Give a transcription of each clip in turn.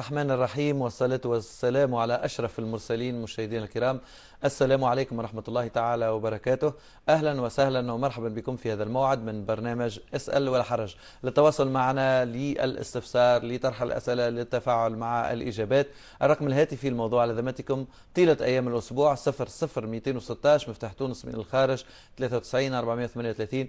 الرحمن الرحيم والصلاة والسلام على أشرف المرسلين مشاهدينا الكرام السلام عليكم ورحمة الله تعالى وبركاته أهلا وسهلا ومرحبا بكم في هذا الموعد من برنامج اسأل ولا حرج للتواصل معنا للاستفسار لطرح الأسئلة للتفاعل مع الإجابات الرقم الهاتفي الموضوع على ذمتكم طيلة أيام الأسبوع 00216 مفتاح تونس من الخارج 93 438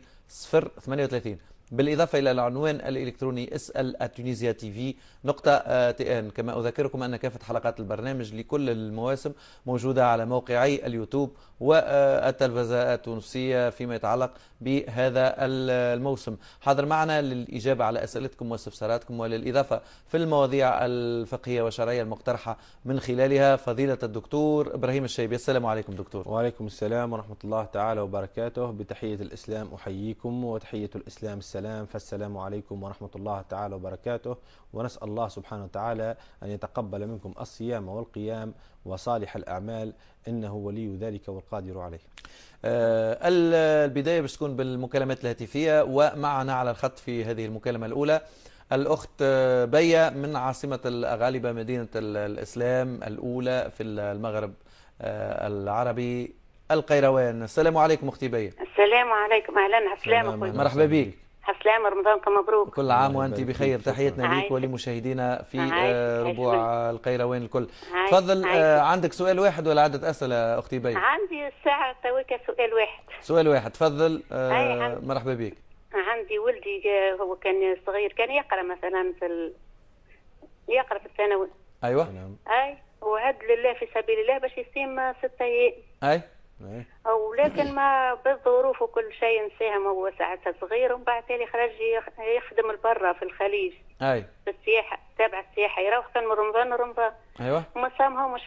038 بالإضافة إلى العنوان الإلكتروني اسأل تونيزيا تي في نقطة آه، تي ان كما أذكركم أن كافة حلقات البرنامج لكل المواسم موجودة على موقعي اليوتيوب والتلفزة التونسية فيما يتعلق بهذا الموسم حاضر معنا للإجابة على أسئلتكم واستفساراتكم وللإضافة في المواضيع الفقهية والشرعية المقترحة من خلالها فضيلة الدكتور إبراهيم الشيبي السلام عليكم دكتور وعليكم السلام ورحمة الله تعالى وبركاته بتحية الإسلام أحييكم وتحية الإسلام السلام السلام فالسلام عليكم ورحمة الله تعالى وبركاته ونسأل الله سبحانه وتعالى أن يتقبل منكم الصيام والقيام وصالح الأعمال إنه ولي ذلك والقادر عليه آه، البداية باش تكون بالمكالمات الهاتفية ومعنا على الخط في هذه المكالمة الأولى الأخت آه، بيا من عاصمة الغالبة مدينة الإسلام الأولى في المغرب آه، العربي القيروان السلام عليكم أختي بيا السلام عليكم أهلا السلام مرحبا بك حسلام رمضان مبروك كل عام وانت بخير تحيتنا ليك ولمشاهدينا في آه، ربوع القيروان الكل تفضل آه، عندك سؤال واحد ولا عدة أسئلة أختي بي عندي الساعة تويك سؤال واحد سؤال واحد تفضل آه، مرحبا بك عندي ولدي هو كان صغير كان يقرأ مثلا في ال... يقرأ في الثانوي أيوة نعم. أي وهد لله في سبيل الله باش يصيم ستة ايام أي إيه. او لكن ما بالظروف وكل شيء نساهم هو ساعتها صغير ومن بعد تالي خرج يخدم لبرا في الخليج اي في السياحه تابع السياحه يروح كان من رمضان لرمضان ايوه وما سامها مش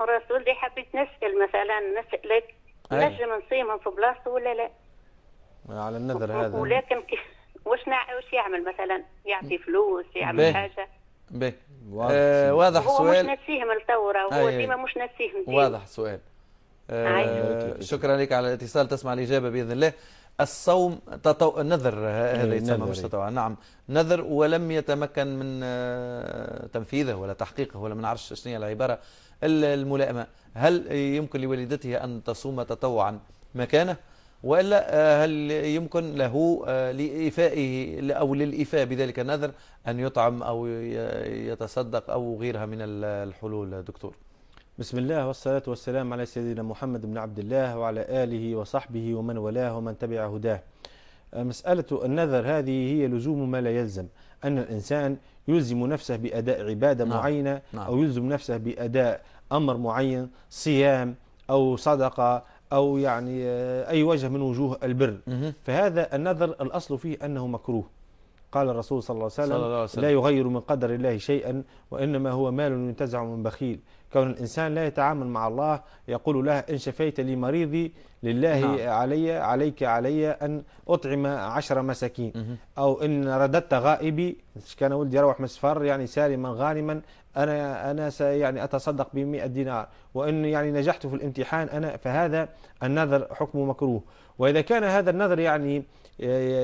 وراس ولدي حبيت نسال مثلا نسالك نجم نصيمهم في بلاصته ولا لا على النذر هذا ولكن كيف وش نع... وش يعمل مثلا يعطي فلوس يعمل بيه. حاجه بيه. واضح, آه واضح سؤال هو مش نسيهم الثوره هو ديما مش نسيهم واضح سؤال آه، شكرا لك على الاتصال تسمع الإجابة بإذن الله الصوم تطو... نذر آه، إيه، هذا يتسمى إيه. مش تطوع نعم نذر ولم يتمكن من آه، تنفيذه ولا تحقيقه ولا من عرش شنو العبارة الملائمة هل يمكن لوالدته أن تصوم تطوعا مكانه وإلا هل يمكن له لإفائه أو للإفاء بذلك النذر أن يطعم أو يتصدق أو غيرها من الحلول دكتور بسم الله والصلاة والسلام على سيدنا محمد بن عبد الله وعلى آله وصحبه ومن ولاه ومن تبع هداه أه، مسألة النذر هذه هي لزوم ما لا يلزم أن الإنسان يلزم نفسه بأداء عبادة نعم. معينة نعم. أو يلزم نفسه بأداء أمر معين صيام أو صدقة أو يعني أه، أي وجه من وجوه البر مه. فهذا النذر الأصل فيه أنه مكروه قال الرسول صلى الله عليه وسلم, صلى الله عليه وسلم لا يغير من قدر الله شيئا وإنما هو مال ينتزع من بخيل كون الإنسان لا يتعامل مع الله يقول له إن شفيت لي مريضي لله نعم. علي عليك علي أن أطعم عشر مساكين مه. أو إن رددت غائبي كان ولدي يروح مسفر يعني سالما غانما أنا أنا سيعني أتصدق بمئة دينار وإن يعني نجحت في الامتحان أنا فهذا النذر حكمه مكروه وإذا كان هذا النذر يعني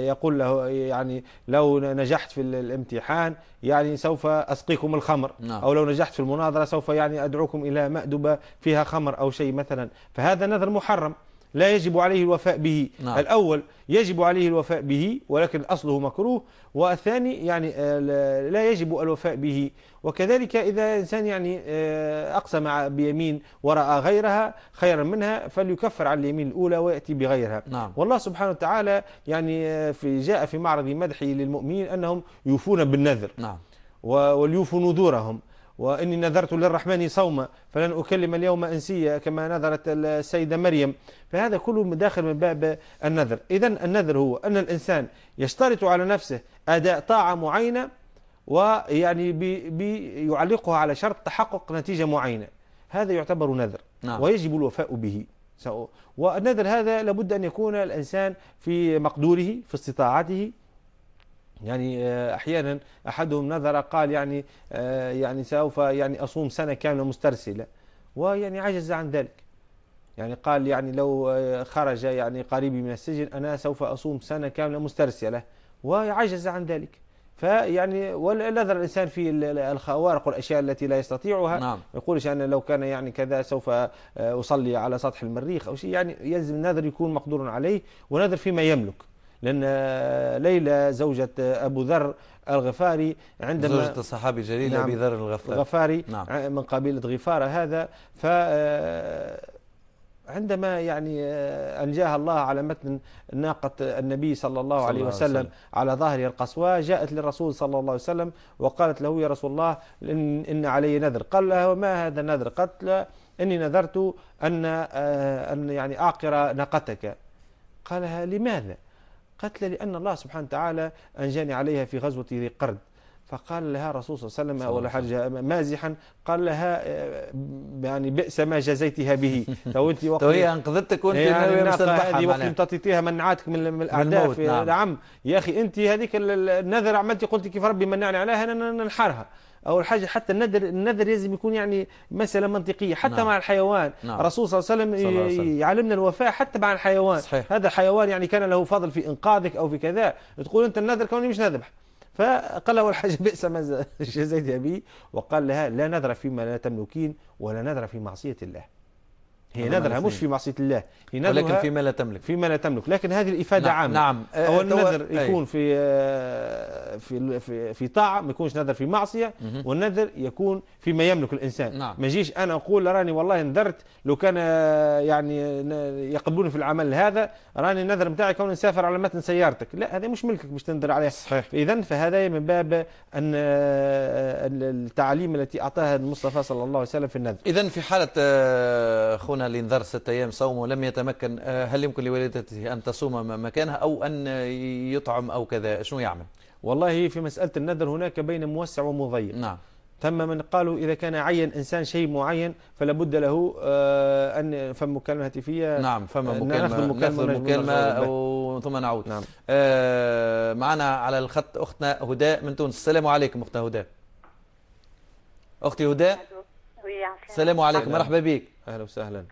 يقول له يعني لو نجحت في الامتحان يعني سوف أسقيكم الخمر نعم. أو لو نجحت في المناظرة سوف يعني أدعوكم إلى مأدبة فيها خمر أو شيء مثلا فهذا نذر محرم لا يجب عليه الوفاء به نعم. الأول يجب عليه الوفاء به ولكن أصله مكروه والثاني يعني آه، لا يجب الوفاء به وكذلك إذا إنسان يعني آه، أقسم بيمين ورأى غيرها خيرا منها فليكفر عن اليمين الأولى ويأتي بغيرها نعم. والله سبحانه وتعالى يعني آه، في جاء في معرض مدحه للمؤمنين أنهم يوفون بالنذر نعم. وليوفوا نذورهم وإني نذرت للرحمن صوما فلن أكلم اليوم أنسية كما نذرت السيدة مريم فهذا كله داخل من باب النذر إذا النذر هو أن الإنسان يشترط على نفسه أداء طاعة معينة ويعني بي بي يعلقها على شرط تحقق نتيجة معينة هذا يعتبر نذر نعم. ويجب الوفاء به والنذر هذا لابد أن يكون الإنسان في مقدوره في استطاعته يعني آه، احيانا احدهم نذر قال يعني آه، يعني سوف يعني اصوم سنه كامله مسترسله ويعني عجز عن ذلك يعني قال يعني لو آه، خرج يعني قريبي من السجن انا سوف اصوم سنه كامله مسترسله وعجز عن ذلك فيعني ونذر الانسان في الخوارق والاشياء التي لا يستطيعها نعم. يقولش انا لو كان يعني كذا سوف اصلي على سطح المريخ او شيء يعني يلزم النذر يكون مقدور عليه ونذر فيما يملك لأن ليلى زوجة أبو ذر الغفاري عندما زوجة الصحابي الجليل نعم أبي ذر الغفاري, الغفاري نعم من قبيلة غفارة هذا ف آه، عندما يعني آه، أنجاها الله على متن ناقة النبي صلى الله صلى عليه وسلم, وسلم على ظهرها القصوى جاءت للرسول صلى الله عليه وسلم وقالت له يا رسول الله إن, إن علي نذر قال لها ما هذا النذر قالت له إني نذرت أن آه، أن يعني أعقر ناقتك قالها لماذا قالت لأن الله سبحانه وتعالى أنجاني عليها في غزوة ذي قرد فقال لها رسول صلى الله عليه وسلم حاجة مازحا قال لها آه، يعني بئس ما جزيتها به لو انت وقت هي انقذتك وانت يعني هذه وقت امتطيتيها منعتك من الاعداء من نعم. نعم يا اخي انت هذيك النذر عملتي قلت كيف ربي منعني عليها انا ننحرها أول حاجة حتى النذر النذر لازم يكون يعني مسألة منطقية حتى نعم. مع الحيوان نعم. الرسول صلى الله عليه وسلم يعلمنا الوفاء حتى مع الحيوان صحيح. هذا الحيوان يعني كان له فضل في إنقاذك أو في كذا تقول أنت النذر كوني مش نذبح فقال أول حاجة بئس ما جزيت أبي وقال لها لا نذر فيما لا تملكين ولا نذر في معصية الله هي نذرها مش في معصية الله هي نذرها ولكن فيما لا تملك فيما لا تملك لكن هذه الإفادة نعم عامة نعم أه، أو النذر يكون في, آه، في في في طاعة ما يكونش نذر في معصية والنذر يكون فيما يملك الإنسان نعم. ما يجيش أنا أقول راني والله نذرت لو كان آه، يعني يقبلوني في العمل هذا راني النذر نتاعي كون نسافر على متن سيارتك لا هذا مش ملكك باش تنذر عليه صحيح إذا فهذا من باب أن التعاليم التي أعطاها المصطفى صلى الله عليه وسلم في النذر إذا في حالة أخونا اللي انذر ستة أيام صوم ولم يتمكن آه، هل يمكن لوالدته أن تصوم مكانها أو أن يطعم أو كذا شنو يعمل والله في مسألة النذر هناك بين موسع ومضيق نعم ثم من قالوا إذا كان عين إنسان شيء معين فلا بد له آه، أن فم مكالمة هاتفية نعم فم آه، مكالمة ناخذ مكالمة, مكالمة ثم نعود نعم. آه معنا على الخط أختنا هداء من تونس السلام عليكم أختنا هداء أختي هداء السلام عليكم مرحبا بك أهلا وسهلا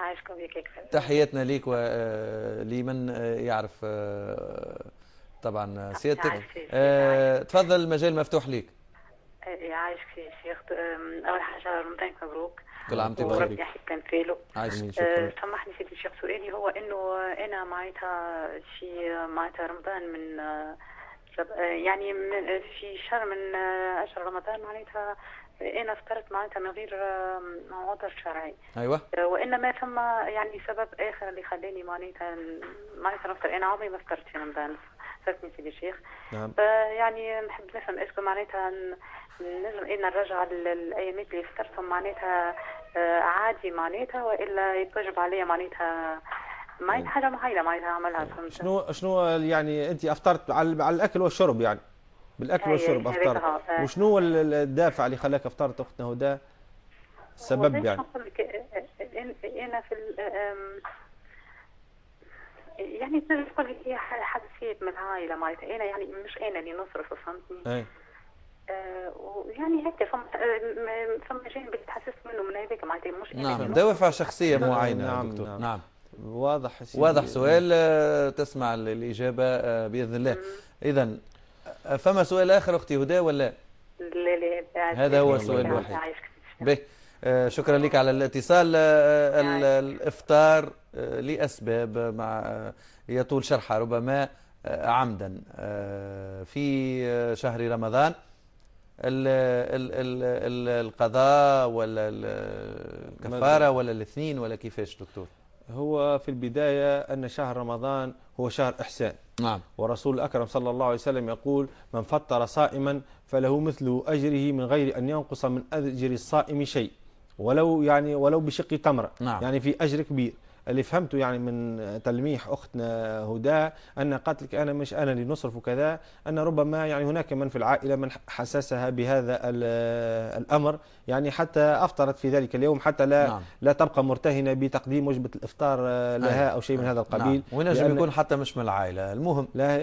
عايشكم بيك اكثر تحياتنا ليك ولمن آه، آه، يعرف آه، طبعا سيادتك تفضل المجال مفتوح ليك يعيشك يا شيخ اول حاجه رمضان مبروك كل عام وانتم بخير وربي طيب. يحيي تمثيله عايشين سامحني سيدي الشيخ سؤالي هو انه انا معناتها شي معناتها رمضان من يعني من في شهر من اشهر رمضان معناتها انا افترض معناتها من غير عذر شرعي ايوه آه، وانما ثم يعني سبب اخر اللي خلاني معناتها معناتها نفطر انا عمري ما فطرت في رمضان فاتني سيدي الشيخ نعم يعني نحب نفهم اسكو معناتها نجم انا نرجع للايامات اللي فطرتهم معناتها آه، عادي معناتها والا يتوجب عليا معناتها ما نعم. حاجه معينه معناتها عملها شنو شنو يعني انت افطرت على الاكل والشرب يعني بالاكل والشرب افطرت وشنو هو الدافع اللي خلاك افطرت اختنا هدى السبب يعني انا في يعني تنجم تقول لي هي حدثية من العائلة معناتها أنا يعني مش أنا اللي نصرف فهمتني؟ أي. أه، ويعني هكا فما فما جانب تحسست منه من هذاك معناتها مش نعم دوافع شخصية نعم. معينة نعم دكتور نعم, نعم. واضح واضح سؤال أه، تسمع الإجابة أه، بإذن الله إذا فما سؤال آخر أختي هدى ولا لا لا هذا هو السؤال الوحيد به آه، شكرا لك على الاتصال آه، آه، الافطار لاسباب مع يطول شرحها ربما عمدا في شهر رمضان ال ال ال القضاء ولا الكفاره ولا الاثنين ولا كيفاش دكتور هو في البدايه ان شهر رمضان هو شهر إحسان نعم ورسول الأكرم صلى الله عليه وسلم يقول من فطر صائما فله مثل أجره من غير أن ينقص من أجر الصائم شيء ولو يعني ولو بشق تمرة نعم. يعني في أجر كبير اللي فهمته يعني من تلميح اختنا هدى ان قالت لك انا مش انا اللي نصرف وكذا ان ربما يعني هناك من في العائله من حسسها بهذا الامر يعني حتى افطرت في ذلك اليوم حتى لا نعم. لا تبقى مرتهنه بتقديم وجبه الافطار لها او شيء من هذا القبيل نعم. وينجم يكون حتى مش من العائله المهم لا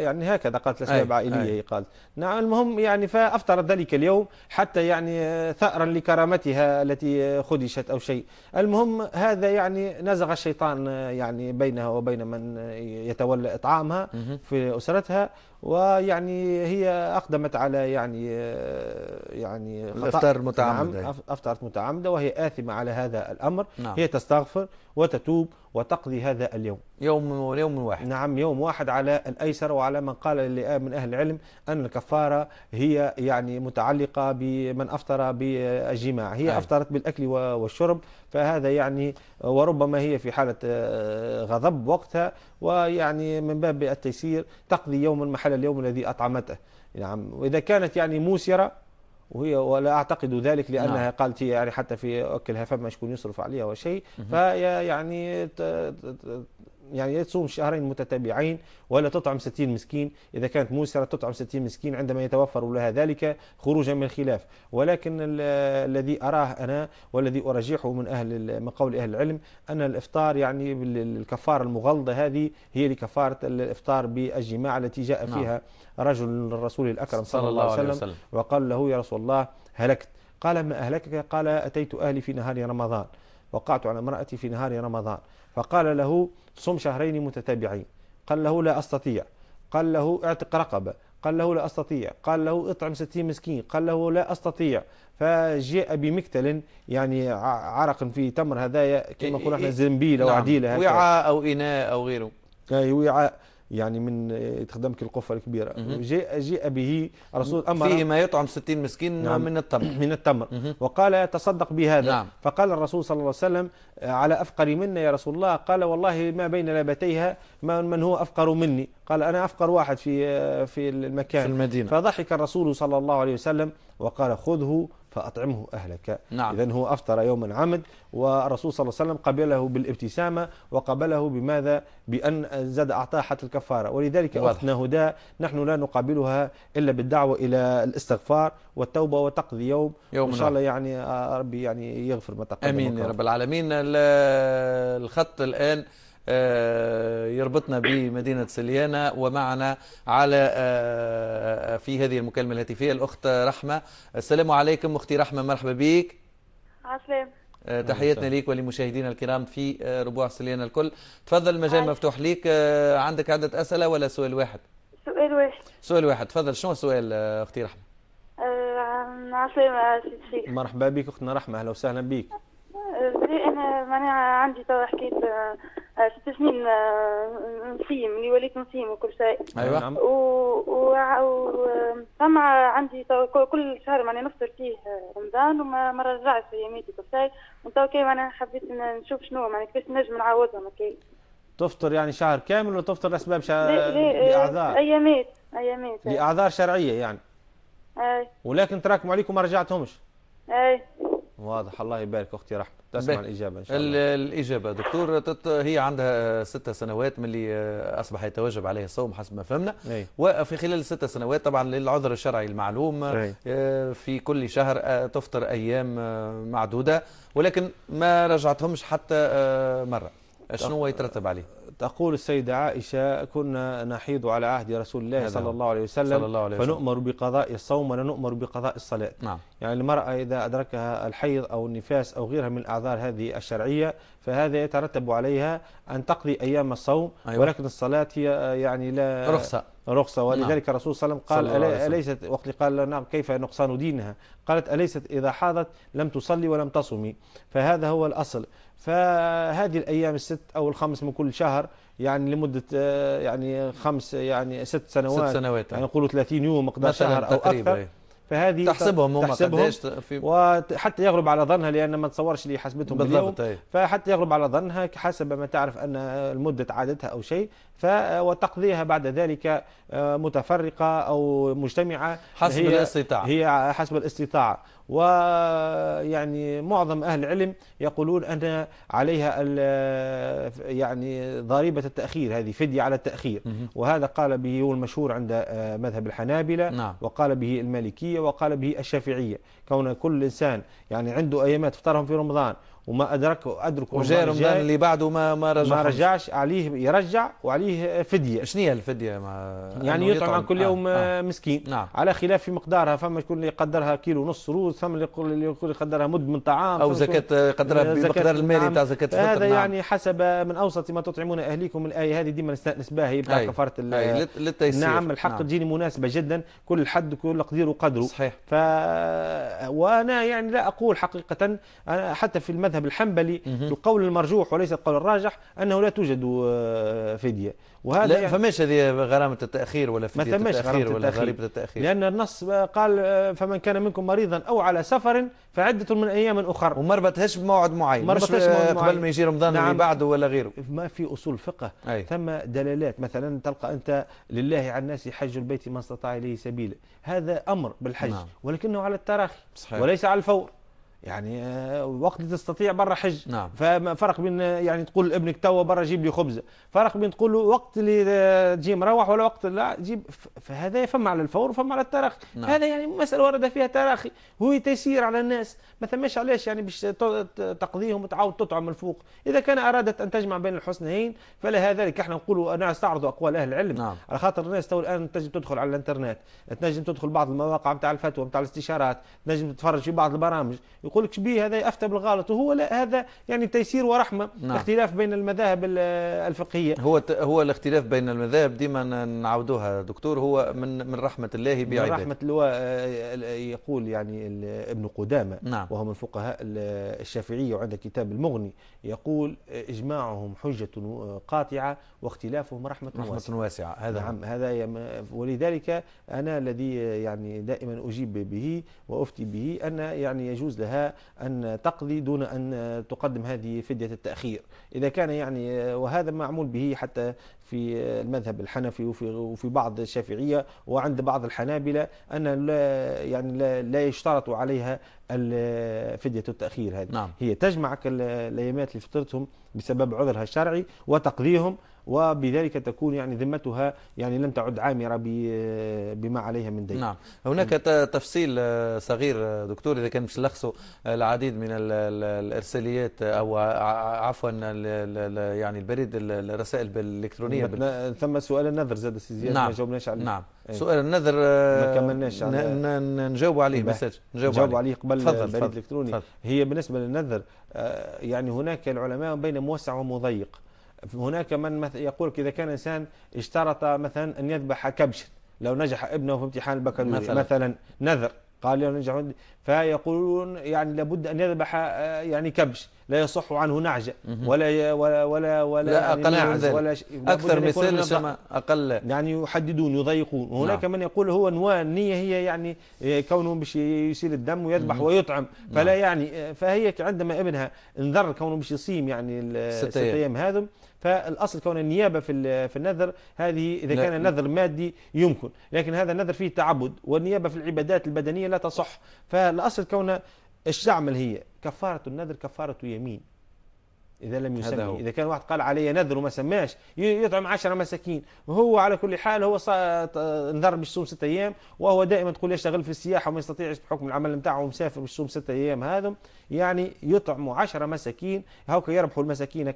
يعني هكذا قالت لاسباب عائليه هي قالت نعم المهم يعني فافطرت ذلك اليوم حتى يعني ثارا لكرامتها التي خدشت او شيء المهم هذا يعني فزغ الشيطان آه، يعني بينها وبين من آه، يتولى إطعامها في أسرتها ويعني هي اقدمت على يعني آه، يعني الافطار نعم، متعمده افطارت افطرت متعمده وهي اثمه على هذا الامر نعم. هي تستغفر وتتوب وتقضي هذا اليوم يوم يوم واحد نعم يوم واحد على الايسر وعلى من قال من اهل العلم ان الكفاره هي يعني متعلقه بمن افطر بالجماع هي أي. نعم. افطرت بالاكل والشرب فهذا يعني وربما هي في حاله آه، غضب وقتها ويعني من باب التيسير تقضي يوما محدودا مرحلة اليوم الذي أطعمته نعم وإذا كانت يعني موسرة وهي ولا أعتقد ذلك لأنها نعم. قالت يعني حتى في أكلها فما شكون يصرف عليها وشيء شيء يعني يعني لا تصوم شهرين متتابعين ولا تطعم ستين مسكين إذا كانت موسرة تطعم ستين مسكين عندما يتوفر لها ذلك خروجا من الخلاف ولكن الذي أراه أنا والذي أرجحه من أهل من قول أهل العلم أن الإفطار يعني الكفارة المغلظة هذه هي لكفارة الإفطار بالجماع التي جاء نعم. فيها نعم. رجل الرسول الأكرم صلى الله عليه وسلم وقال له يا رسول الله هلكت قال ما أهلكك قال أتيت أهلي في نهار رمضان وقعت على امرأتي في نهار رمضان فقال له صم شهرين متتابعين قال له لا أستطيع قال له اعتق رقبة قال له لا أستطيع قال له اطعم ستين مسكين قال له لا أستطيع فجاء بمكتل يعني عرق في تمر هذايا كما نقول إيه، احنا إيه، زنبيل أو نعم. عديلة وعاء أو إناء أو غيره اي وعاء يعني من تخدمك القفة الكبيرة جاء جاء به رسول أمر فيه ما يطعم ستين مسكين نعم من التمر من التمر وقال تصدق بهذا نعم فقال الرسول صلى الله عليه وسلم على أفقر منا يا رسول الله قال والله ما بين لابتيها من هو أفقر مني قال أنا أفقر واحد في في المكان في المدينة فضحك الرسول صلى الله عليه وسلم وقال خذه فأطعمه أهلك نعم. إذا هو أفطر يوما عمد والرسول صلى الله عليه وسلم قبله بالابتسامة وقبله بماذا بأن زاد أعطاه حتى الكفارة ولذلك أختنا هدى نحن لا نقابلها إلا بالدعوة إلى الاستغفار والتوبة وتقضي يوم, يوم إن شاء نعم. الله يعني آه، ربي يعني يغفر ما تقدم أمين يا رب العالمين الخط الآن آه، يربطنا بمدينة سليانة ومعنا على آه، آه، في هذه المكالمة الهاتفية الأخت رحمة السلام عليكم أختي رحمة مرحبا بك عسلام تحياتنا ليك ولمشاهدينا الكرام في ربوع سليانة الكل تفضل المجال مفتوح ليك عندك عدة أسئلة ولا سؤال واحد سؤال واحد سؤال واحد تفضل شنو السؤال أختي رحمة عسلام سيدي مرحبا بك أختنا رحمة أهلا وسهلا بك أنا معناها عندي توا حكيت آه، ست سنين آه، نصيم اللي وليت نصيم وكل شيء ايوه نعم و... و... و... فما عندي كل شهر معناها نفطر فيه آه، رمضان وما ما رجعش يميتي كل شيء وتو كي معناها حبيت نشوف شنو معناها كيفاش نجم نعوضهم كي تفطر يعني شهر كامل ولا تفطر لاسباب شا... لاعذار ايامات ايامات لاعذار شرعيه يعني اي ولكن تراكموا عليكم ما رجعتهمش اي واضح الله يبارك اختي رحمه تسمع الاجابه ان شاء الله الاجابه دكتور هي عندها ست سنوات من اللي اصبح يتوجب عليها الصوم حسب ما فهمنا وفي خلال الست سنوات طبعا للعذر الشرعي المعلوم أي. آه، في كل شهر آه، تفطر ايام آه، معدوده ولكن ما رجعتهمش حتى مره شنو يترتب عليه تقول السيدة عائشة كنا نحيض على عهد رسول الله صلى الله عليه وسلم, صلى الله عليه وسلم فنؤمر بقضاء الصوم ولا نؤمر بقضاء الصلاة نعم. يعني المرأة إذا أدركها الحيض أو النفاس أو غيرها من الأعذار هذه الشرعية فهذا يترتب عليها أن تقضي أيام الصوم أيوة. ولكن الصلاة هي يعني لا رخصة رخصة نعم. ولذلك الرسول صلى الله عليه وسلم قال أليست وقت قال نعم كيف نقصان دينها قالت أليست إذا حاضت لم تصلي ولم تصمي فهذا هو الأصل فهذه الايام الست او الخمس من كل شهر يعني لمده آه، يعني خمس يعني ست سنوات ست سنوات يعني نقولوا 30 يوم مقدار شهر او اكثر إيه. فهذه تحسبهم هم تحسبهم في وحتى يغلب على ظنها لان ما تصورش اللي حسبتهم بالضبط أيه. فحتى يغلب على ظنها حسب ما تعرف ان المده عادتها او شيء ف وتقضيها بعد ذلك آه، متفرقه او مجتمعه حسب هي الاستطاعه هي حسب الاستطاعه ويعني معظم أهل العلم يقولون أن عليها يعني ضريبة التأخير هذه فدية على التأخير وهذا قال به هو المشهور عند آه، مذهب الحنابلة نعم. وقال به المالكية وقال به الشافعية كون كل إنسان يعني عنده أيامات فطرهم في رمضان وما أدرك أدرك وجاء رمضان اللي بعده ما ما رجع ما رجعش عليه يرجع وعليه فدية شنو هي الفدية مع يعني يطعم عن كل آه. يوم آه. آه. مسكين نعم. على خلاف في مقدارها فما شكون اللي يقدرها كيلو ونص روز فما اللي يقول اللي يقول يقدرها مد من طعام أو زكاة يقدرها بمقدار نعم. المالي تاع زكاة الفطر هذا نعم. يعني حسب من أوسط ما تطعمون أهليكم الآية هذه ديما نستأنس بها هي بتاع كفارة للتيسير نعم الحق نعم. تجيني مناسبة جدا كل حد كل قدير وقدره صحيح ف... وأنا يعني لا أقول حقيقة أنا حتى في المذهب المذهب الحنبلي القول المرجوح وليس القول الراجح أنه لا توجد آه، فدية وهذا لا يعني فماش هذه غرامة التأخير ولا فدية التأخير ولا غريبة التأخير لأن النص قال آه، فمن كان منكم مريضا أو على سفر فعدة من أيام أخر وما ربطهاش بموعد معين ما ربطهاش آه، قبل ما يجي رمضان نعم اللي بعده ولا غيره ما في أصول فقه أي. ثم دلالات مثلا تلقى أنت لله على الناس حج البيت من استطاع إليه سبيلا هذا أمر بالحج نعم. ولكنه على التراخي صحيح. وليس على الفور يعني آه، وقت تستطيع برا حج نعم. ففرق بين يعني تقول لابنك توا برا جيب لي خبزه فرق بين تقول له وقت اللي آه، تجي مروح ولا وقت لا جيب فهذا فما على الفور وفما على التراخي نعم. هذا يعني مساله ورد فيها تراخي هو تيسير على الناس ما ثماش علاش يعني باش تقضيهم وتعاود تطعم الفوق اذا كان ارادت ان تجمع بين الحسنين فلها ذلك احنا نقولوا انا استعرض اقوال اهل العلم نعم. على خاطر الناس تو الان تنجم تدخل على الانترنت تنجم تدخل بعض المواقع نتاع الفتوى نتاع الاستشارات تنجم تتفرج في بعض البرامج يقول لك بيه هذا أفتى بالغلط وهو لا هذا يعني تيسير ورحمة نعم. اختلاف بين المذاهب الفقهية هو هو الاختلاف بين المذاهب ديما نعودوها دكتور هو من من رحمة الله بعباده من رحمة الله آه، آه، يقول يعني ابن قدامة نعم. وهو من فقهاء الشافعية وعند كتاب المغني يقول إجماعهم حجة قاطعة واختلافهم رحمة, رحمة واسعة. واسعة هذا نعم هذا ولذلك أنا الذي يعني دائما أجيب به وأفتي به أن يعني يجوز لها أن تقضي دون أن تقدم هذه فدية التأخير إذا كان يعني وهذا معمول به حتى في المذهب الحنفي وفي وفي بعض الشافعية وعند بعض الحنابلة أن لا يعني لا, لا يشترط عليها فدية التأخير هذه نعم. هي تجمع الأيامات اللي فطرتهم بسبب عذرها الشرعي وتقضيهم وبذلك تكون يعني ذمتها يعني لم تعد عامرة بما عليها من دين نعم هناك نعم. تفصيل آه، صغير آه، دكتور إذا كان مش لخصه آه، العديد من الإرساليات أو عفوا يعني البريد الرسائل الإلكترونية نعم، ثم سؤال النذر زاد سيزياد نعم. ما جاوبناش عليه نعم إيه. سؤال النذر ما كملناش على نجاوب عليه مسج نجاوب عليه قبل فضل البريد الإلكتروني فضل. هي بالنسبة للنذر يعني هناك العلماء بين موسع ومضيق هناك من يقول إذا كان إنسان اشترط مثلا أن يذبح كبشا لو نجح ابنه في امتحان البكالوريا مثلا, مثلا نذر قال لو نجح فيقولون يعني لابد أن يذبح آه، يعني كبش لا يصح عنه نعجة ولا ولا ولا ولا ولا, أقل يعني ولا أكثر مثال شما أقل يعني يحددون يضيقون وهناك نعم. من يقول هو النية هي يعني إيه، كونه باش يسيل الدم ويذبح ويطعم نعم. فلا نعم. يعني إيه، فهي عندما ابنها انذر كونه باش يصيم يعني الست أيام هذم فالاصل كون النيابه في في النذر هذه اذا كان النذر مادي يمكن لكن هذا النذر فيه تعبد والنيابه في العبادات البدنيه لا تصح فالاصل كون الشعمل هي كفارة النذر كفارة يمين إذا لم يسمي إذا كان واحد قال علي نذر وما سماش يطعم عشرة مساكين هو على كل حال هو باش بالصوم ستة أيام وهو دائما تقول يشتغل في السياحة وما يستطيعش بحكم العمل نتاعه باش بالصوم ستة أيام هذا يعني يطعموا عشرة مساكين هوك يربحوا المساكين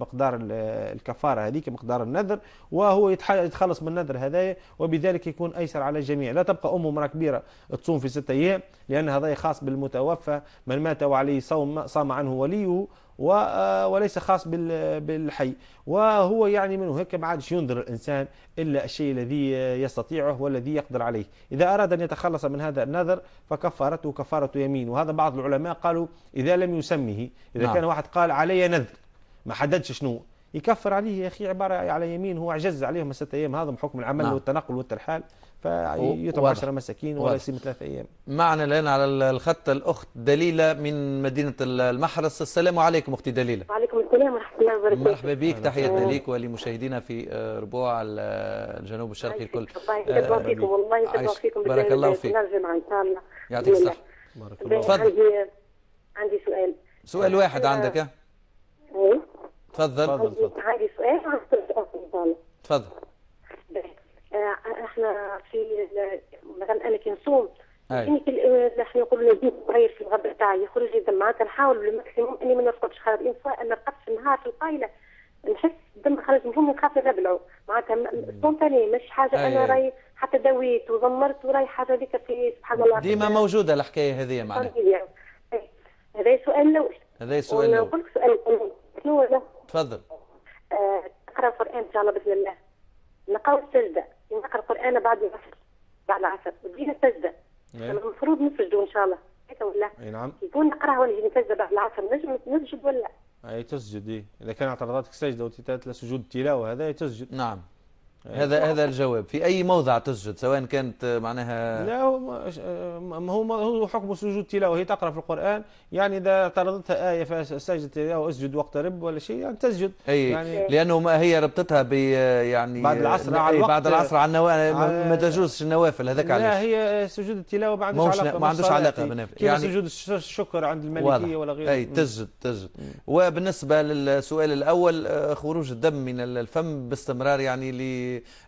مقدار الكفارة هذيك مقدار النذر وهو يتخلص من النذر هذايا وبذلك يكون أيسر على الجميع لا تبقى أم مرة كبيرة تصوم في ستة أيام لأن هذا خاص بالمتوفى من مات وعليه صوم صام عنه وليه آه، وليس خاص بالحي وهو يعني منه هيك ما عادش ينظر الإنسان إلا الشيء الذي يستطيعه والذي يقدر عليه إذا أراد أن يتخلص من هذا النذر فكفارته كفارة يمين وهذا بعض العلماء قالوا إذا لم يسمه إذا نعم. كان واحد قال علي نذر ما حددش شنو يكفر عليه يا اخي عباره على يمين هو عجز عليهم ست ايام هذا بحكم العمل نعم. والتنقل والترحال فيترك 10 مساكين ولا يسيب ثلاث ايام. معنا الان على الخط الاخت دليله من مدينه المحرس، السلام عليكم اختي دليله. وعليكم السلام ورحمه الله وبركاته. مرحبا بك تحياتنا ليك ولمشاهدينا في آه، ربوع الجنوب الشرقي الكل. آه، الله يبارك فيكم والله يبارك فيكم بارك الله فيك. نرجع ان شاء الله. يعطيك الصحه. بارك الله. تفضل. عندي سؤال. سؤال واحد آه، عندك ها؟ إيه؟ تفضل تفضل عندي سؤال تفضل آه، احنا في مثلا انا نصوم يعني نحن نقولوا نجيب صغير في الغد تاعي يخرج لي دم معناتها نحاول بالماكسيموم اني ما نرقدش خاطر انا رقدت في النهار في القايله نحس الدم خرج من فمي نخاف نبلعه معناتها سبونتاني مش حاجه أي. انا راي حتى داويت وضمرت وراي حاجه هذيك في سبحان الله ديما موجوده الحكايه هذه معناتها هذا سؤال الاول هذا سؤال الاول نقول لك سؤال شنو هو تفضل نقرا القران ان شاء الله باذن الله نقرا السجده نقرا القران بعد العصر بعد العصر ودينا السجده إيه. المفروض نسجدوا ان شاء الله إيه ولا اي نعم يكون نقراها ونجي نسجد بعد العصر نجم نسجد ولا اي تسجد اذا كان اعترضتك سجده وانت سجود التلاوه هذا تسجد نعم هذا هذا الجواب في اي موضع تسجد سواء كانت معناها لا هو هو حكم سجود التلاوه هي تقرا في القران يعني اذا اعترضتها ايه فسجد تلاوه اسجد واقترب ولا شيء يعني تسجد أي يعني لانه ما هي ربطتها ب يعني بعد العصر على الوقت بعد العصر على النوافل ما تجوزش النوافل هذاك علاش لا هي سجود التلاوه ما عندوش علاقه ما عندوش علاقه بالنوافل يعني سجود الشكر عند المالكيه ولا غيره اي تسجد تسجد وبالنسبه للسؤال الاول آه، خروج الدم من الفم باستمرار يعني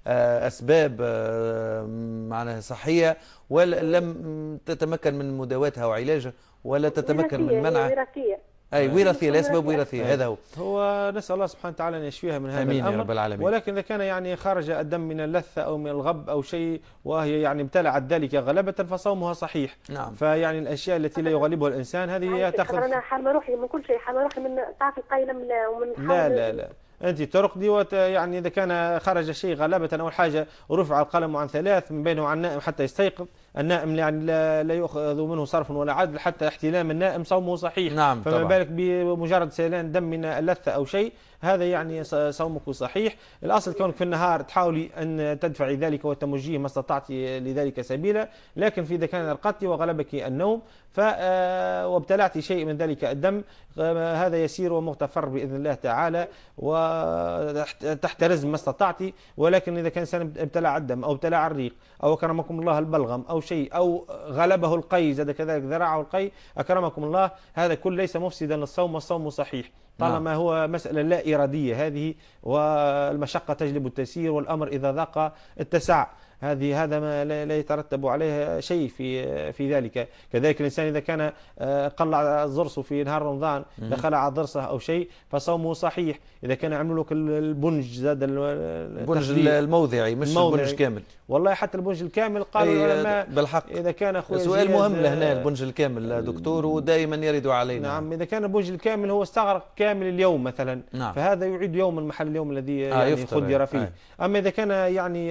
لأسباب آه، معناها صحية ولم تتمكن من مداواتها وعلاجها ولا تتمكن من منعها وراثية اي آه. وراثيه لاسباب وراثيه طيب. هذا هو هو نسال الله سبحانه وتعالى ان يشفيها من هذا امين الأمر. يا رب العالمين ولكن اذا كان يعني خرج الدم من اللثه او من الغب او شيء وهي يعني ابتلعت ذلك غلبه فصومها صحيح نعم فيعني الاشياء التي لا يغلبها الانسان هذه تاخذ انا حرمه روحي من كل شيء حرمه روحي من تعرف القيلم ومن لا لا لا أنت ترقدي وت... يعني إذا كان خرج شيء غلبة أو حاجة رفع القلم عن ثلاث من بينه وعن نائم حتى يستيقظ النائم يعني لا, لا يؤخذ منه صرف ولا عدل حتى احتلام النائم صومه صحيح نعم فما بالك بمجرد سيلان دم من اللثة أو شيء هذا يعني صومك صحيح الأصل كونك في النهار تحاولي أن تدفعي ذلك وتمجيه ما استطعت لذلك سبيلا لكن في إذا كان رقدت وغلبك النوم ف آه، وابتلعت شيء من ذلك الدم آه، هذا يسير ومغتفر بإذن الله تعالى وتحترز ما استطعت ولكن إذا كان ابتلع الدم أو ابتلع الريق أو كرمكم الله البلغم أو شيء أو غلبه القي زاد كذلك ذرعه القي أكرمكم الله هذا كل ليس مفسدا للصوم والصوم صحيح طالما نعم. هو مسألة لا إرادية هذه والمشقة تجلب التيسير والأمر إذا ذاق اتسع هذه هذا ما لا يترتب عليه شيء في في ذلك كذلك الإنسان إذا كان آه، قلع الضرس في نهار رمضان دخل على ضرسه أو شيء فصومه صحيح إذا كان عملوا لك آه، البنج زاد البنج الموضعي مش الموضعي. البنج كامل والله حتى البنج الكامل قالوا العلماء بالحق إذا كان سؤال مهم لهنا آه، البنج الكامل دكتور ودائما يرد علينا نعم إذا كان البنج الكامل هو استغرق كامل اليوم مثلا نعم. فهذا يعيد يوما محل اليوم الذي آه يعني خدر فيه آه. أما إذا كان يعني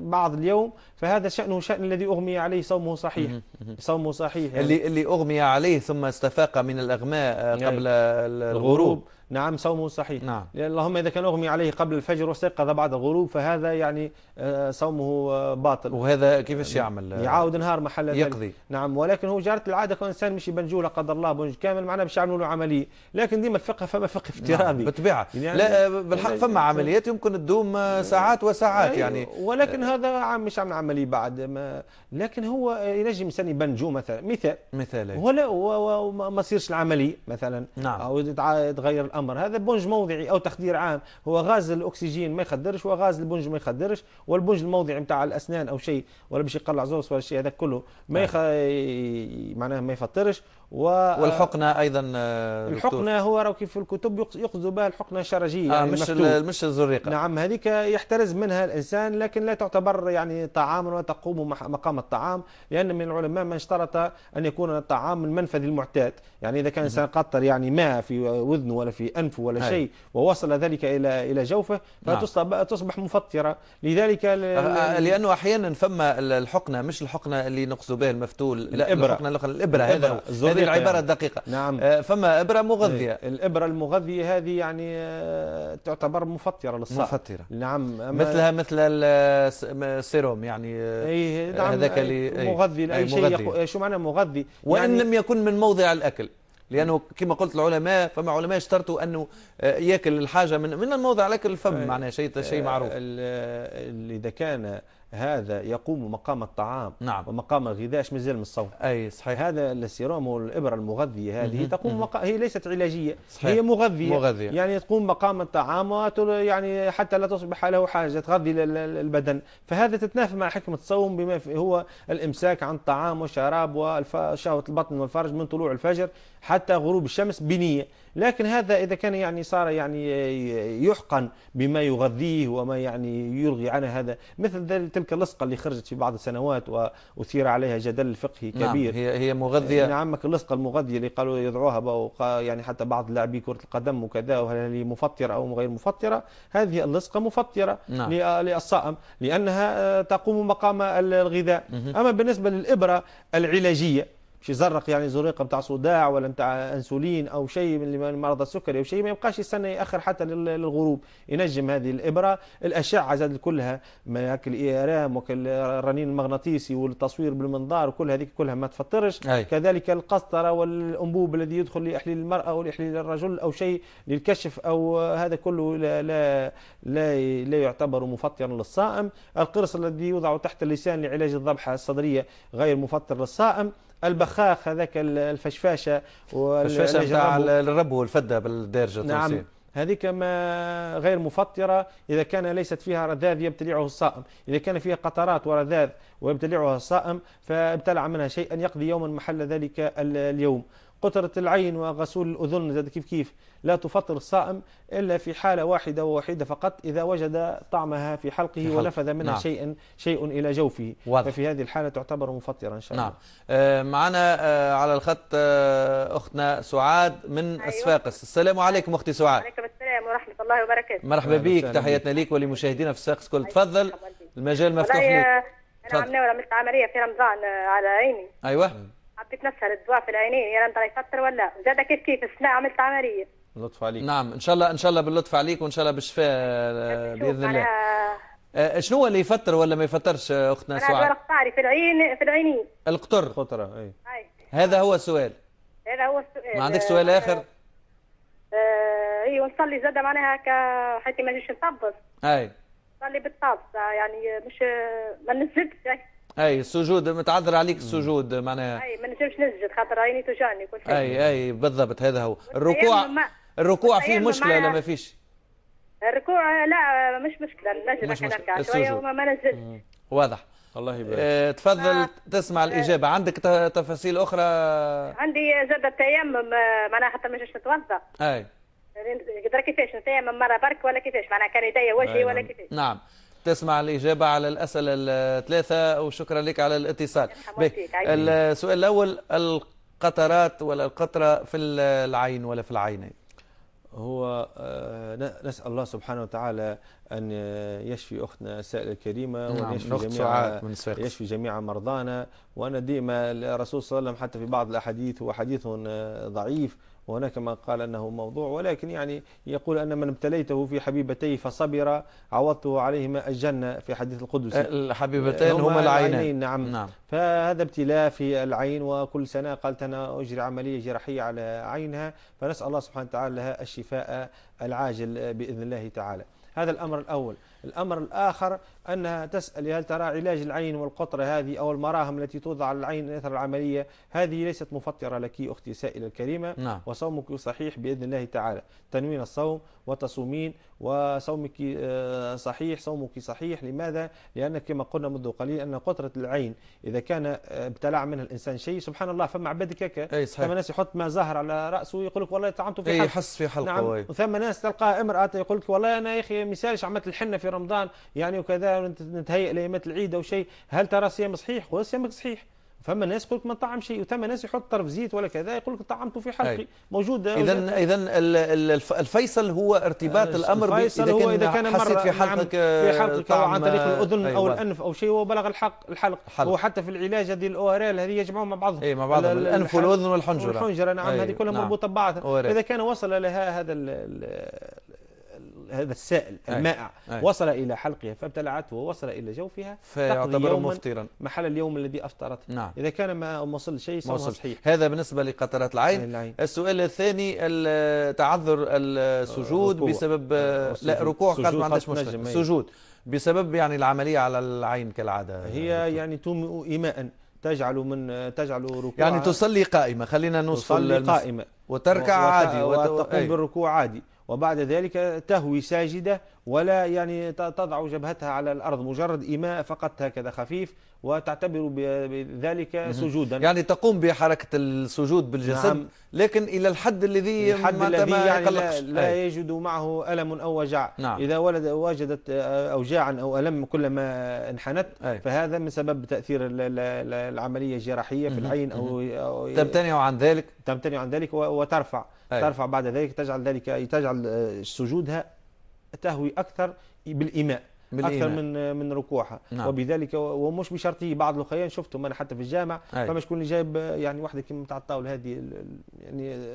بعض اليوم فهذا شأنه شأن الذي أغمي عليه صومه صحيح صومه صحيح يعني اللي اللي أغمي عليه ثم استفاق من الأغماء آه، نعم. قبل الغروب نعم صومه صحيح نعم. اللهم إذا كان أغمي عليه قبل الفجر واستيقظ بعد الغروب فهذا يعني آه، صومه آه، باطل وهذا كيفاش يعمل يعاود نهار محل يقضي نعم ولكن هو جارت العادة كان إنسان مش بنجولة قدر الله بنج كامل معناه باش يعملوا له عملية لكن ديما الفقه فما فقه نعم، افتراضي نعم. بالطبيعة يعني لا بالحق يعني فما يعني عمليات يمكن تدوم ساعات وساعات أيوه، يعني ولكن هذا مش عم عملي بعد ما لكن هو ينجم انسان يبنجو مثلا مثال مثال ولا وما يصيرش العملي مثلا نعم. او يتغير الامر هذا بنج موضعي او تخدير عام هو غاز الاكسجين ما يخدرش وغاز البنج ما يخدرش والبنج الموضعي نتاع الاسنان او شيء ولا باش يقلع زوز ولا شيء هذا كله ما نعم. يخ... معناها ما يفطرش و... والحقنه ايضا آه، الحقنه هو كيف في الكتب يقصدوا بها الحقنه الشرجيه آه يعني مش مش الزريقه نعم هذيك يحترز منها الانسان لكن لا تعتبر يعني طعام طعاما وتقوم مقام الطعام لأن من العلماء من اشترط أن يكون الطعام المنفذ المعتاد يعني إذا كان الإنسان قطر يعني ماء في وذنه ولا في أنفه ولا شيء ووصل ذلك إلى إلى جوفه فتصبح نعم. مفطرة لذلك آه، آه، آه، لأنه أحيانا فما الحقنة مش الحقنة اللي نقصد بها المفتول لا الإبرة الحقنة الإبرة, الإبرة هذا هذه يعني. العبارة الدقيقة نعم فما إبرة مغذية إيه، الإبرة المغذية هذه يعني تعتبر مفطرة للصحة مفطرة نعم مثلها مثل السيروم يعني أي نعم هذاك اللي إيه. مغذي لأي إيه، شيء شو معنى مغذي وإن يعني لم يكن من موضع الأكل لانه كما قلت العلماء فما علماء اشترطوا انه آه، ياكل الحاجه من من الموضع لكن الفم طيب، معناها شيء شيء معروف آه، آه، اذا كان هذا يقوم مقام الطعام نعم. ومقام الغذاء مازال من الصوم اي صحيح هذا السيروم والابره المغذيه هذه تقوم مقا... هي ليست علاجيه صحيح. هي مغذيه. مغذيه يعني تقوم مقام الطعام وتل... يعني حتى لا تصبح له حاجه تغذي البدن فهذا تتنافى مع حكمه الصوم بما في هو الامساك عن الطعام والشراب وشهوه البطن والفرج من طلوع الفجر حتى غروب الشمس بنيه لكن هذا إذا كان يعني صار يعني يحقن بما يغذيه وما يعني يلغي عنه هذا مثل تلك اللصقة اللي خرجت في بعض السنوات وأثير عليها جدل فقهي نعم، كبير نعم هي هي مغذية نعم اللصقة المغذية اللي قالوا يضعوها يعني حتى بعض لاعبي كرة القدم وكذا وهل هي مفطرة أو غير مفطرة هذه اللصقة مفطرة نعم للصائم لأنها تقوم مقام الغذاء أما بالنسبة للإبرة العلاجية مش يزرق يعني زريقه نتاع صداع ولا نتاع انسولين او شيء من مرض السكري او شيء ما يبقاش يستنى ياخر حتى للغروب ينجم هذه الابره الاشعه زاد كلها هاك الاي ار ام الرنين المغناطيسي والتصوير بالمنظار وكل هذيك كلها ما تفطرش أي. كذلك القسطره والانبوب الذي يدخل لاحليل المراه او لاحليل الرجل او شيء للكشف او هذا كله لا لا لا, لا يعتبر مفطرا للصائم القرص الذي يوضع تحت اللسان لعلاج الضبحه الصدريه غير مفطر للصائم البخاخ هذاك الفشفاشه الفشفاشة نتاع الربو والفده بالدارجه نعم هذيك ما غير مفطره اذا كان ليست فيها رذاذ يبتلعه الصائم، اذا كان فيها قطرات ورذاذ ويبتلعها الصائم فابتلع منها شيئا يقضي يوما محل ذلك اليوم، قطرة العين وغسول الأذن زاد كيف كيف لا تفطر الصائم إلا في حالة واحدة ووحيدة فقط إذا وجد طعمها في حلقه في حلق. ونفذ منها نعم. شيء شيء إلى جوفه واضح. ففي هذه الحالة تعتبر مفطرا إن شاء نعم. الله نعم. آه معنا آه على الخط آه أختنا سعاد من أيوة. أسفاقس السلام عليكم أختي سعاد وعليكم السلام ورحمة الله وبركاته مرحبا بك تحياتنا ليك ولمشاهدينا في أسفاقس كل أيوة، تفضل المجال مفتوح لك آه، أنا عملت عملية في رمضان آه، على عيني أيوه نعم. حبيت نسهل الدواء في العينين يا رب يفطر ولا زاد كيف كيف السنة عملت عملية لطف عليك نعم ان شاء الله ان شاء الله باللطف عليك وان شاء الله بالشفاء آه، باذن الله أنا... آه، شنو اللي يفطر ولا ما يفطرش اختنا آه، سعاد؟ انا ورق قطاري في العين في العينين القطر قطره اي هذا هو السؤال هذا هو السؤال ما عندك سؤال اخر؟ آه اي ونصلي زاد معناها هكا حتى ما نجيش نطبط اي نصلي بالطابس يعني مش ما نزلتش اي السجود متعذر عليك السجود معناها اي ما نجمش نسجد خاطر عيني توجعني كل شيء اي اي بالضبط هذا هو الركوع الركوع فيه مشكله ولا ما فيش؟ الركوع لا مش مشكله نجم مش نركع شويه وما نزلت واضح الله يبارك اه تفضل آه، تسمع آه. الاجابه عندك تفاصيل اخرى عندي زاد التيمم معناها حتى ما نجمش نتوضا اي قدر كيفاش نتيمم مره برك ولا كيفاش معناها كان يدي وجهي ولا نعم. كيفاش نعم تسمع الإجابة على الأسئلة الثلاثة وشكرا لك على الاتصال السؤال الأول القطرات ولا القطرة في العين ولا في العينين هو آه، نسأل الله سبحانه وتعالى أن يشفي أختنا السائلة الكريمة وأن نعم، يشفي جميع, يشفي جميع مرضانا وأنا ديما الرسول صلى الله عليه وسلم حتى في بعض الأحاديث هو حديث آه، ضعيف وهناك من قال أنه موضوع ولكن يعني يقول أن من ابتليته في حبيبتيه فصبر عوضته عليهما الجنة في حديث القدسي الحبيبتين هما, هما العينين, العينين نعم. نعم فهذا ابتلاء في العين وكل سنة قالت أنا أجري عملية جراحية على عينها فنسأل الله سبحانه وتعالى لها الشفاء العاجل بإذن الله تعالى هذا الأمر الأول الأمر الآخر أنها تسأل هل ترى علاج العين والقطرة هذه أو المراهم التي توضع على العين أثر العملية هذه ليست مفطرة لك أختي سائلة الكريمة نعم. وصومك صحيح بإذن الله تعالى تنوين الصوم وتصومين وصومك آه، صحيح صومك صحيح لماذا؟ لأن كما قلنا منذ قليل أن قطرة العين إذا كان آه، ابتلع منها الإنسان شيء سبحان الله فما عباد كاكا ثم ناس يحط ما زهر على رأسه ويقول لك والله طعمته في حلقة يحس في حلقة نعم وثم ناس تلقى امرأة يقول لك والله أنا يا أخي مثالش عملت الحنة في رمضان يعني وكذا نتهيئ لايامات العيد أو شيء هل ترى صيام صحيح قل صيامك صحيح فما ناس يقول لك ما طعم شيء وثم ناس يحط طرف زيت ولا كذا يقول لك طعمته في حلقي موجود اذا اذا الفيصل هو ارتباط الامر الفيصل اذا كان, هو إذا كان حسيت في حلقك نعم، في حلقك او عن طريق الاذن أيوة. او الانف او شيء وبلغ الحق الحلق هو حتى في العلاج هذه الاورال هذه يجمعون مع بعضهم اي مع بعض الانف والاذن والحنجره والحنجره نعم هذه كلها نعم. مربوطه ببعضها اذا كان وصل لها هذا هذا السائل المائع أي. وصل إلى حلقها فابتلعته ووصل إلى جوفها فيعتبر مفطرا محل اليوم الذي أفطرته نعم. إذا كان ما وصل شيء وصل صحيح هذا بالنسبة لقطرات العين. العين السؤال الثاني تعذر السجود ركوع. بسبب لا ركوع قد ما عندهاش مشكلة السجود بسبب يعني العملية على العين كالعادة هي يعني تومئ إيماء تجعل من تجعل ركوع يعني تصلي قائمة خلينا نوصف تصلي قائمة وتركع عادي وتقوم بالركوع عادي وبعد ذلك تهوي ساجدة ولا يعني تضع جبهتها على الأرض مجرد إيماء فقط هكذا خفيف وتعتبر بذلك سجودا يعني تقوم بحركة السجود بالجسد نعم لكن إلى الحد الذي الحد الذي ما يعني لا, لا يجد معه ألم أو وجع نعم إذا ولد وجدت أوجاعا أو ألم كلما انحنت أي. فهذا من سبب تأثير العملية الجراحية في العين أو, أو تمتنع عن ذلك تمتنع عن ذلك وترفع أي. ترفع بعد ذلك تجعل ذلك تجعل سجودها تهوي اكثر بالايماء اكثر من من ركوعها نعم. وبذلك ومش بشرطه بعض الخيان شفتهم انا حتى في الجامع أي. فما شكون جايب يعني واحده كيما تاع الطاوله هذه يعني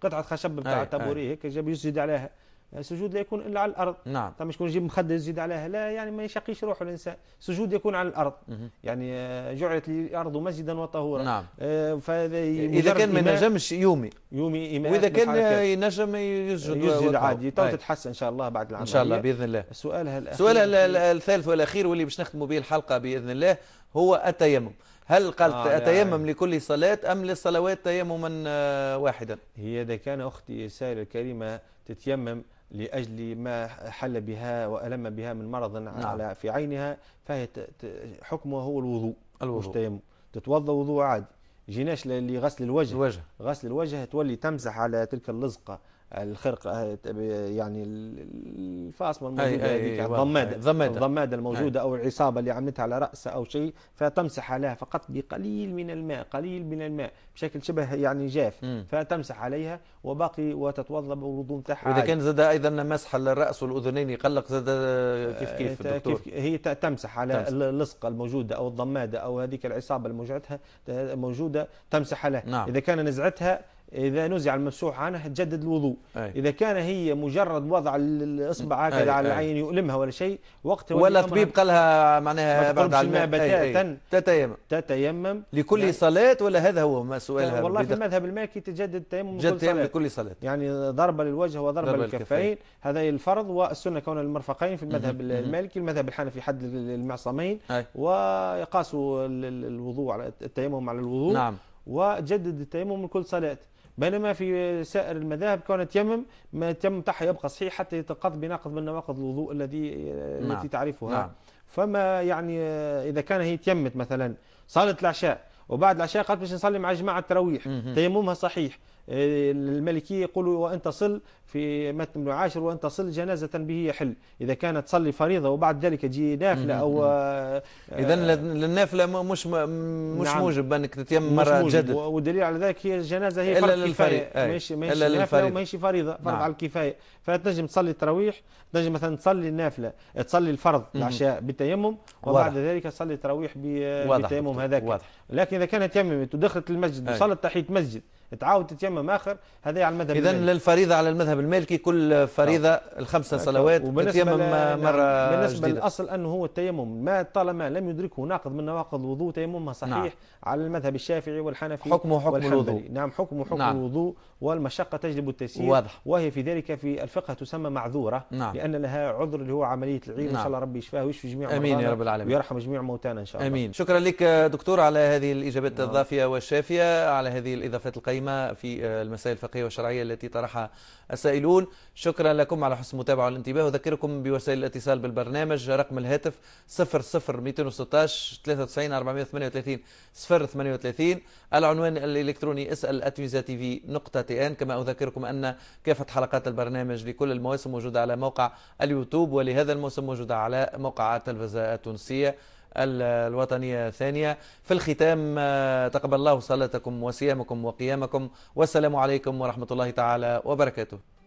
قطعه خشب بتاع تابوري هيك جاب يسجد عليها يعني سجود لا يكون إلا على الأرض نعم مش شكون يجيب مخده يزيد عليها لا يعني ما يشقيش روحه الإنسان سجود يكون على الأرض مه. يعني آه، جعلت الأرض مسجدا وطهورا نعم آه، إذا كان ما نجمش يومي يومي إيمان وإذا كان ينجم يسجد يسجد عادي تو طيب. تتحسن إن شاء الله بعد العملية إن شاء الله بإذن الله سؤالها الأخير سؤالها الثالث والأخير واللي باش نختموا به الحلقة بإذن الله هو التيمم هل قالت آه أتيمم يعني. لكل صلاة أم للصلوات تيمما واحدا هي إذا كان أختي سائله الكريمة تتيمم لأجل ما حل بها وألم بها من مرض نعم. على في عينها فهي حكمها هو الوضوء الوضوء مش تتوضأ وضوء عادي جيناش لغسل الوجه الوجه غسل الوجه تولي تمسح على تلك اللزقة الخرق آه، يعني الفاصمه الموجوده هذيك الضماده يعني الضماده الضماده الموجوده او العصابه اللي عملتها على راسه او شيء فتمسح عليها فقط بقليل من الماء قليل من الماء بشكل شبه يعني جاف فتمسح عليها وباقي وتتوضا بالوضوء نتاعها واذا كان زاد ايضا مسح للراس والاذنين يقلق زاد كيف كيف الدكتور آه، هي تمسح على اللصقه الموجوده او الضماده او هذيك العصابه اللي موجودتها موجوده تمسح عليها نعم. اذا كان نزعتها إذا نزع الممسوح عنه تجدد الوضوء أي. إذا كان هي مجرد وضع الإصبع هكذا على العين يؤلمها ولا شيء وقت ولا طبيب قالها معناها بعد عن الماء تتيمم تتيمم لكل يعني صلاة ولا هذا هو ما سؤالها والله في المذهب المالكي تجدد التيمم لكل صلاة لكل صلاة يعني ضربة للوجه وضربة للكفين هذا الفرض والسنة كون المرفقين في المذهب المالكي المذهب الحنفي حد المعصمين ويقاسوا الوضوء على التيمم على الوضوء نعم وجدد التيمم لكل صلاة بينما في سائر المذاهب كون التيمم ما تم بتاعها يبقى صحيح حتى يتقض بناقض من نواقض الوضوء الذي نعم. التي تعرفها نعم. فما يعني اذا كان هي تيمت مثلا صلاه العشاء وبعد العشاء قالت باش نصلي مع جماعه التراويح تيممها صحيح آه، المالكية يقولوا وأن تصل في متن عاشر وأن تصل جنازة به يحل إذا كانت تصلي فريضة وبعد ذلك تجي نافلة أو آه، إذا النافلة مش مش نعم موجب أنك تتيمم مرة جدد والدليل على ذلك هي الجنازة هي فرض كفاية ماشي ماشي نافلة وماشي فريضة فرض نعم. على الكفاية فتنجم تصلي التراويح تنجم مثلا تصلي النافلة تصلي الفرض العشاء بالتيمم وبعد ذلك تصلي التراويح بالتيمم هذاك لكن إذا كانت تيممت ودخلت المسجد وصلت تحية مسجد تعاود تتيمم اخر هذا على المذهب اذا للفريضه على المذهب المالكي كل فريضه نعم. الخمسه نعم. صلوات تتيمم مره نعم. بالنسبه للاصل انه هو التيمم ما طالما لم يدركه ناقض من نواقض الوضوء تيممها صحيح نعم. على المذهب الشافعي والحنفي حكمه حكم الوضوء نعم حكمه حكم نعم. الوضوء والمشقه تجلب التيسير واضح. وهي في ذلك في الفقه تسمى معذوره نعم. لان لها عذر اللي هو عمليه العين نعم. ان شاء الله ربي يشفاه ويشفي جميع امين يا رب العالمين ويرحم جميع موتانا ان شاء الله امين شكرا لك دكتور على هذه الاجابات الضافيه والشافيه على هذه الاضافات القيمه القيمة في المسائل الفقهية والشرعية التي طرحها السائلون شكرا لكم على حسن المتابعة والانتباه أذكركم بوسائل الاتصال بالبرنامج رقم الهاتف 00216 93 438 038 العنوان الإلكتروني اسأل أتميزا تيفي في نقطة ان كما أذكركم أن كافة حلقات البرنامج لكل المواسم موجودة على موقع اليوتيوب ولهذا الموسم موجودة على موقع التلفزة التونسية الوطنية الثانية في الختام آه، تقبل الله صلاتكم وصيامكم وقيامكم والسلام عليكم ورحمة الله تعالى وبركاته